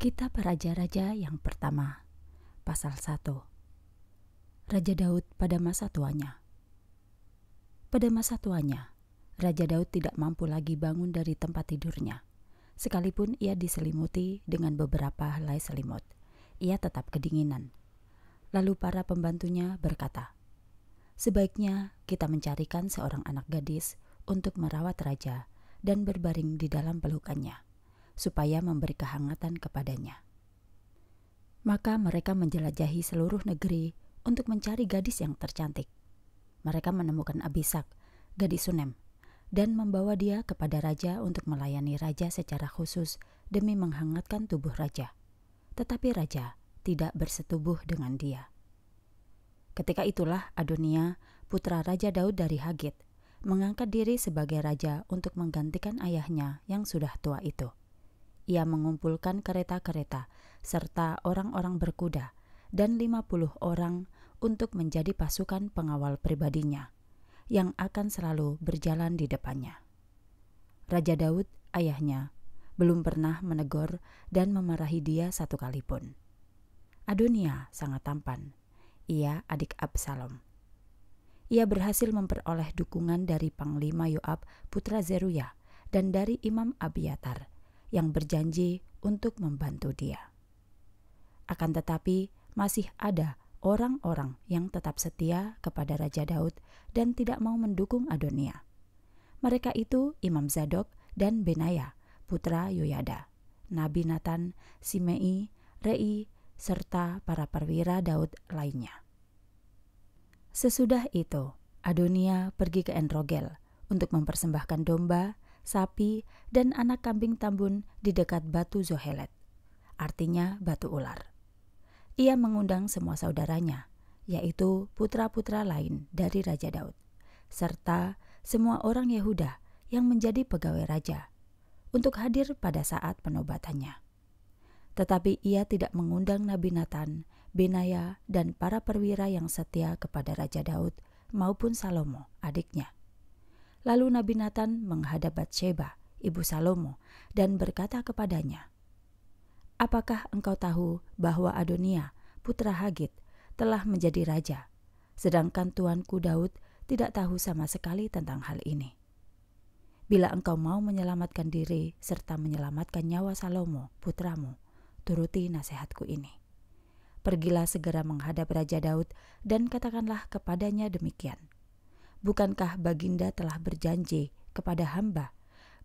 Kitab Raja-Raja yang pertama, pasal 1. Raja Daud pada masa tuanya. Pada masa tuanya, Raja Daud tidak mampu lagi bangun dari tempat tidurnya. Sekalipun ia diselimuti dengan beberapa helai selimut, ia tetap kedinginan. Lalu para pembantunya berkata, "Sebaiknya kita mencarikan seorang anak gadis untuk merawat raja dan berbaring di dalam pelukannya." supaya memberi kehangatan kepadanya. Maka mereka menjelajahi seluruh negeri untuk mencari gadis yang tercantik. Mereka menemukan Abisak, gadis Sunem, dan membawa dia kepada raja untuk melayani raja secara khusus demi menghangatkan tubuh raja. Tetapi raja tidak bersetubuh dengan dia. Ketika itulah Adonia, putra Raja Daud dari Hagit, mengangkat diri sebagai raja untuk menggantikan ayahnya yang sudah tua itu ia mengumpulkan kereta-kereta serta orang-orang berkuda dan 50 orang untuk menjadi pasukan pengawal pribadinya yang akan selalu berjalan di depannya. Raja Daud, ayahnya, belum pernah menegur dan memarahi dia satu kali pun. Adonia sangat tampan. Ia adik Absalom. Ia berhasil memperoleh dukungan dari Panglima Yoab putra Zeruya dan dari Imam Abiatar, yang berjanji untuk membantu dia. Akan tetapi, masih ada orang-orang yang tetap setia kepada Raja Daud dan tidak mau mendukung Adonia. Mereka itu Imam Zadok dan Benaya, putra Yoyada, Nabi Nathan, Simei, Rei, serta para perwira Daud lainnya. Sesudah itu, Adonia pergi ke Enrogel untuk mempersembahkan domba sapi, dan anak kambing tambun di dekat batu Zohelet, artinya batu ular. Ia mengundang semua saudaranya, yaitu putra-putra lain dari Raja Daud, serta semua orang Yehuda yang menjadi pegawai raja, untuk hadir pada saat penobatannya. Tetapi ia tidak mengundang Nabi Nathan, Benaya, dan para perwira yang setia kepada Raja Daud maupun Salomo, adiknya Lalu Nabi Nathan menghadap Batsheba, ibu Salomo, dan berkata kepadanya, Apakah engkau tahu bahwa Adonia, putra Hagit, telah menjadi raja, sedangkan tuanku Daud tidak tahu sama sekali tentang hal ini. Bila engkau mau menyelamatkan diri serta menyelamatkan nyawa Salomo, putramu, turuti nasihatku ini. Pergilah segera menghadap Raja Daud dan katakanlah kepadanya demikian. Bukankah Baginda telah berjanji kepada hamba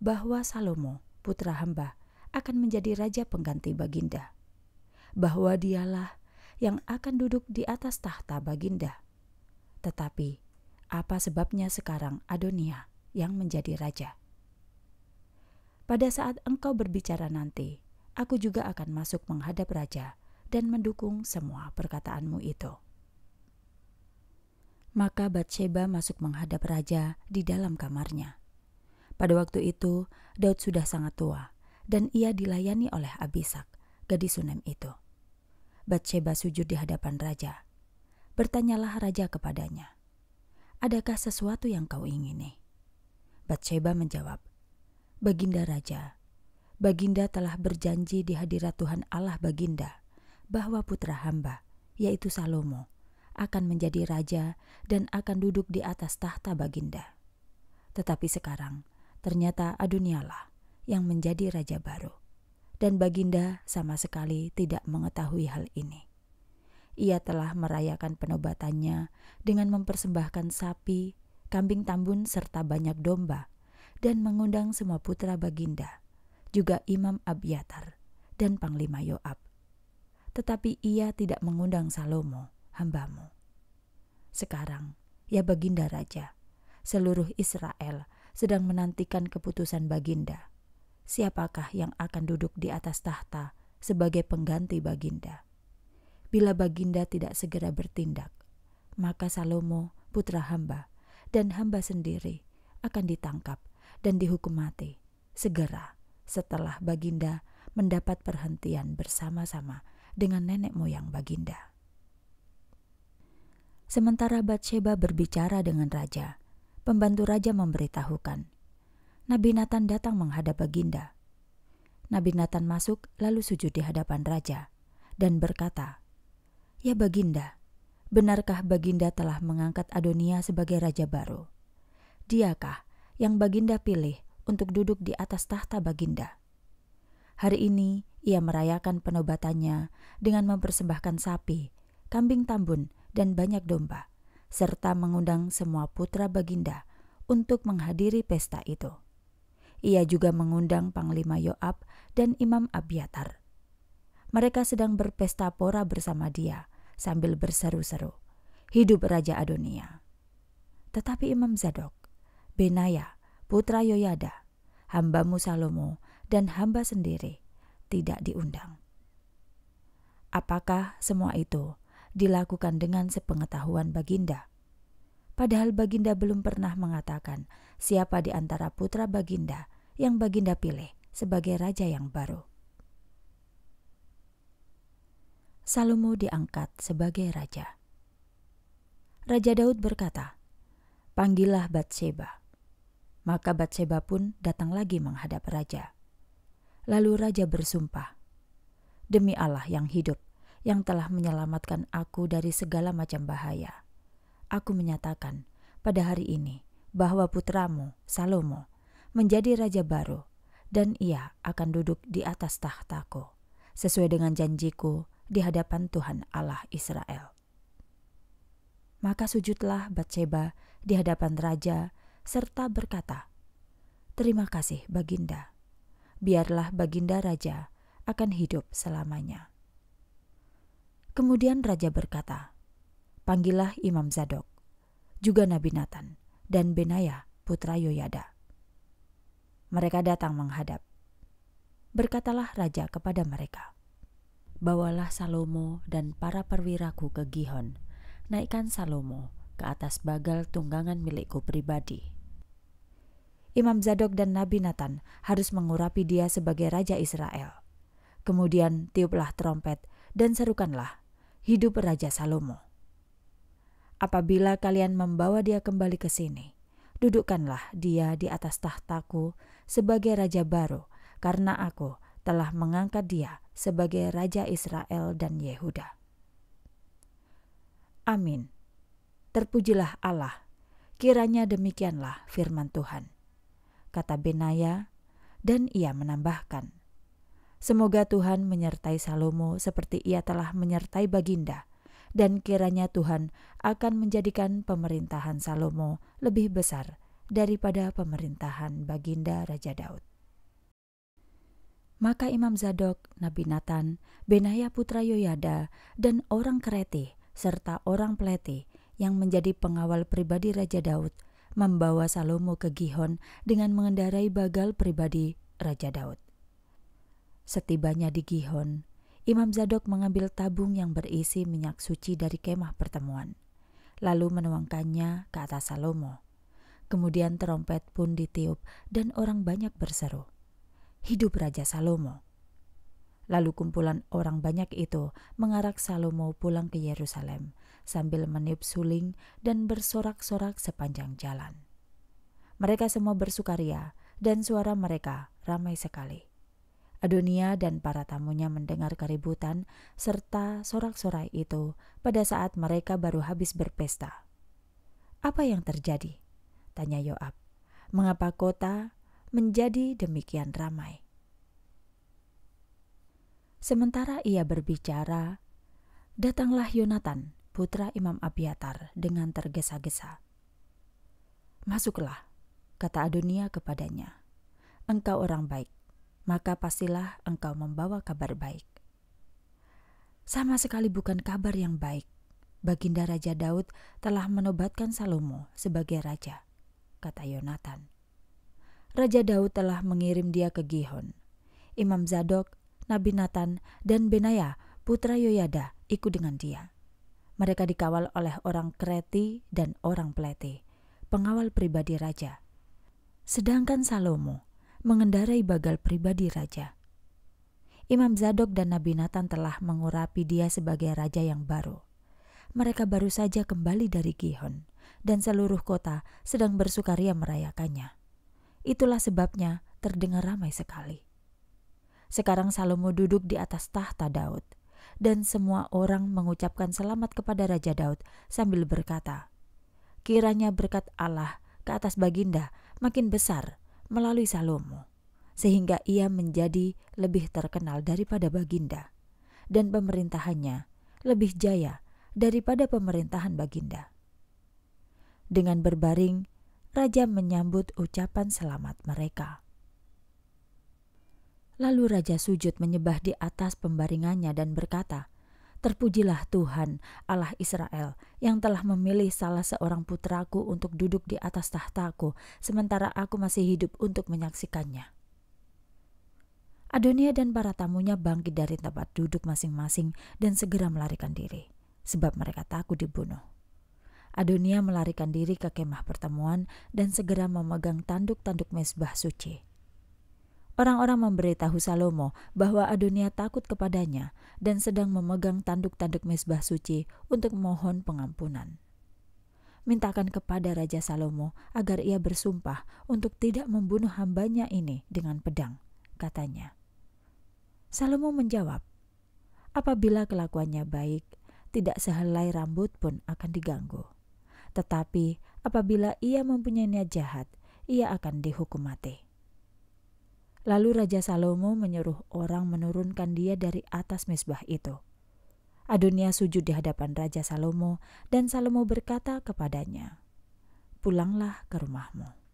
bahwa Salomo, putra hamba, akan menjadi raja pengganti Baginda, bahwa dialah yang akan duduk di atas tahta Baginda? Tetapi, apa sebabnya sekarang Adonia yang menjadi raja? Pada saat engkau berbicara nanti, aku juga akan masuk menghadap raja dan mendukung semua perkataanmu itu. Maka Batsheba masuk menghadap raja di dalam kamarnya. Pada waktu itu, Daud sudah sangat tua, dan ia dilayani oleh Abisak, gadis Sunem itu. Batsheba sujud di hadapan raja. Bertanyalah raja kepadanya, Adakah sesuatu yang kau ingini? Batsheba menjawab, Baginda Raja, Baginda telah berjanji di hadirat Tuhan Allah Baginda bahwa putra hamba, yaitu Salomo, akan menjadi raja dan akan duduk di atas tahta baginda. Tetapi sekarang, ternyata Adunialah yang menjadi raja baru. Dan baginda sama sekali tidak mengetahui hal ini. Ia telah merayakan penobatannya dengan mempersembahkan sapi, kambing tambun serta banyak domba dan mengundang semua putra baginda, juga Imam Abiatar dan Panglima Yoab. Tetapi ia tidak mengundang Salomo, hambamu. Sekarang, ya Baginda Raja, seluruh Israel sedang menantikan keputusan Baginda. Siapakah yang akan duduk di atas tahta sebagai pengganti Baginda? Bila Baginda tidak segera bertindak, maka Salomo, putra hamba, dan hamba sendiri akan ditangkap dan dihukum mati segera setelah Baginda mendapat perhentian bersama-sama dengan nenek moyang Baginda. Sementara Batsheba berbicara dengan raja, pembantu raja memberitahukan. Nabi Nathan datang menghadap Baginda. Nabi Nathan masuk lalu sujud di hadapan raja dan berkata, "Ya Baginda, benarkah Baginda telah mengangkat Adonia sebagai raja baru? Diakah yang Baginda pilih untuk duduk di atas tahta Baginda?" Hari ini ia merayakan penobatannya dengan mempersembahkan sapi, kambing tambun dan banyak domba, serta mengundang semua putra baginda untuk menghadiri pesta itu. Ia juga mengundang Panglima Yoab dan Imam Abiatar. Mereka sedang berpesta pora bersama dia sambil berseru-seru. Hidup Raja Adonia. Tetapi Imam Zadok, Benaya, putra Yoyada, hambamu Salomo, dan hamba sendiri tidak diundang. Apakah semua itu dilakukan dengan sepengetahuan Baginda. Padahal Baginda belum pernah mengatakan siapa di antara putra Baginda yang Baginda pilih sebagai raja yang baru. Salomo diangkat sebagai raja. Raja Daud berkata, "Panggillah Batseba." Maka Batseba pun datang lagi menghadap raja. Lalu raja bersumpah, "Demi Allah yang hidup, yang telah menyelamatkan aku dari segala macam bahaya. Aku menyatakan pada hari ini bahwa putramu, Salomo, menjadi raja baru dan ia akan duduk di atas tahtaku sesuai dengan janjiku di hadapan Tuhan Allah Israel. Maka sujudlah Batseba di hadapan raja serta berkata, Terima kasih Baginda, biarlah Baginda Raja akan hidup selamanya. Kemudian raja berkata, "Panggillah Imam Zadok, juga Nabi Nathan dan Benaya putra Yoyada." Mereka datang menghadap. Berkatalah raja kepada mereka, "Bawalah Salomo dan para perwiraku ke Gihon. Naikkan Salomo ke atas bagal tunggangan milikku pribadi." Imam Zadok dan Nabi Nathan harus mengurapi dia sebagai raja Israel. Kemudian tiuplah trompet dan serukanlah hidup Raja Salomo. Apabila kalian membawa dia kembali ke sini, dudukkanlah dia di atas tahtaku sebagai raja baru, karena aku telah mengangkat dia sebagai raja Israel dan Yehuda. Amin. Terpujilah Allah. Kiranya demikianlah firman Tuhan. Kata Benaya, dan ia menambahkan, Semoga Tuhan menyertai Salomo seperti ia telah menyertai Baginda, dan kiranya Tuhan akan menjadikan pemerintahan Salomo lebih besar daripada pemerintahan Baginda Raja Daud. Maka Imam Zadok, Nabi Nathan, Benaya putra Yoyada, dan orang Kreti serta orang Pleti yang menjadi pengawal pribadi Raja Daud, membawa Salomo ke Gihon dengan mengendarai bagal pribadi Raja Daud. Setibanya di Gihon, Imam Zadok mengambil tabung yang berisi minyak suci dari kemah pertemuan, lalu menuangkannya ke atas Salomo. Kemudian terompet pun ditiup dan orang banyak berseru, Hidup Raja Salomo! Lalu kumpulan orang banyak itu mengarak Salomo pulang ke Yerusalem sambil meniup suling dan bersorak-sorak sepanjang jalan. Mereka semua bersukaria dan suara mereka ramai sekali. Adonia dan para tamunya mendengar keributan serta sorak-sorai itu pada saat mereka baru habis berpesta. Apa yang terjadi? Tanya Yoab. Mengapa kota menjadi demikian ramai? Sementara ia berbicara, datanglah Yonatan, putra Imam Abiatar, dengan tergesa-gesa. Masuklah, kata Adonia kepadanya. Engkau orang baik, maka pastilah engkau membawa kabar baik. Sama sekali bukan kabar yang baik. Baginda Raja Daud telah menobatkan Salomo sebagai raja, kata Yonatan. Raja Daud telah mengirim dia ke Gihon. Imam Zadok, Nabi Nathan, dan Benaya, putra Yoyada, ikut dengan dia. Mereka dikawal oleh orang Kreti dan orang Plete, pengawal pribadi raja. Sedangkan Salomo mengendarai bagal pribadi raja. Imam Zadok dan Nabi Nathan telah mengurapi dia sebagai raja yang baru. Mereka baru saja kembali dari Gihon, dan seluruh kota sedang bersukaria merayakannya. Itulah sebabnya terdengar ramai sekali. Sekarang Salomo duduk di atas tahta Daud, dan semua orang mengucapkan selamat kepada Raja Daud sambil berkata, Kiranya berkat Allah ke atas baginda makin besar melalui Salomo, sehingga ia menjadi lebih terkenal daripada Baginda, dan pemerintahannya lebih jaya daripada pemerintahan Baginda. Dengan berbaring, raja menyambut ucapan selamat mereka. Lalu raja sujud menyembah di atas pembaringannya dan berkata, Terpujilah Tuhan, Allah Israel, yang telah memilih salah seorang putraku untuk duduk di atas tahtaku, sementara aku masih hidup untuk menyaksikannya. Adonia dan para tamunya bangkit dari tempat duduk masing-masing dan segera melarikan diri, sebab mereka takut dibunuh. Adonia melarikan diri ke kemah pertemuan dan segera memegang tanduk-tanduk mesbah suci. Orang-orang memberitahu Salomo bahwa Adonia takut kepadanya dan sedang memegang tanduk-tanduk mesbah suci untuk mohon pengampunan. Mintakan kepada Raja Salomo agar ia bersumpah untuk tidak membunuh hambanya ini dengan pedang, katanya. Salomo menjawab, apabila kelakuannya baik, tidak sehelai rambut pun akan diganggu. Tetapi apabila ia mempunyai niat jahat, ia akan dihukum mati. Lalu Raja Salomo menyuruh orang menurunkan dia dari atas mesbah itu. Adonia sujud di hadapan Raja Salomo, dan Salomo berkata kepadanya, "Pulanglah ke rumahmu."